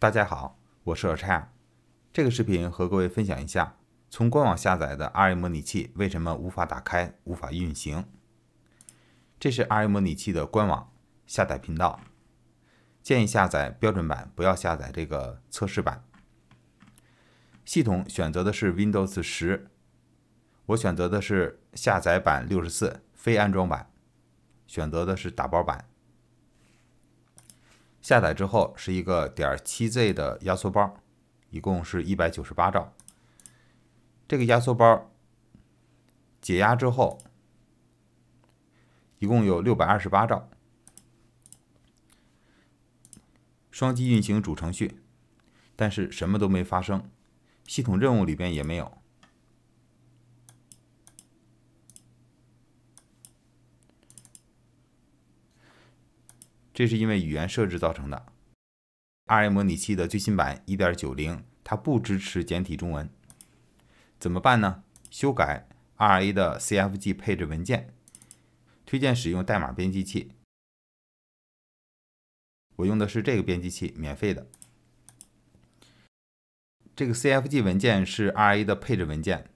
大家好，我是老蔡。这个视频和各位分享一下，从官网下载的 RA 模拟器为什么无法打开、无法运行。这是 RA 模拟器的官网下载频道，建议下载标准版，不要下载这个测试版。系统选择的是 Windows 十，我选择的是下载版六十四非安装版，选择的是打包版。下载之后是一个点七 Z 的压缩包，一共是一百九十八兆。这个压缩包解压之后，一共有六百二十八兆。双击运行主程序，但是什么都没发生，系统任务里边也没有。这是因为语言设置造成的。RA 模拟器的最新版1.90，它不支持简体中文，怎么办呢？修改 RA 的 cfg 配置文件，推荐使用代码编辑器。我用的是这个编辑器，免费的。这个 cfg 文件是 RA 的配置文件，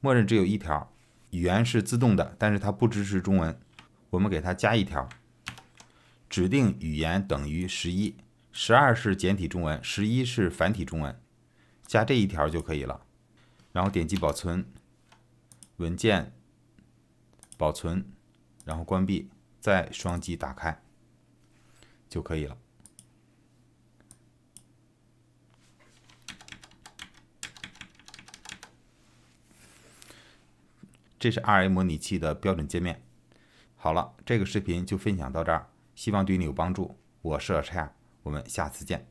默认只有一条，语言是自动的，但是它不支持中文，我们给它加一条。指定语言等于十一十二是简体中文，十一是繁体中文，加这一条就可以了。然后点击保存文件，保存，然后关闭，再双击打开就可以了。这是 RA 模拟器的标准界面。好了，这个视频就分享到这儿。希望对你有帮助。我是二叉，我们下次见。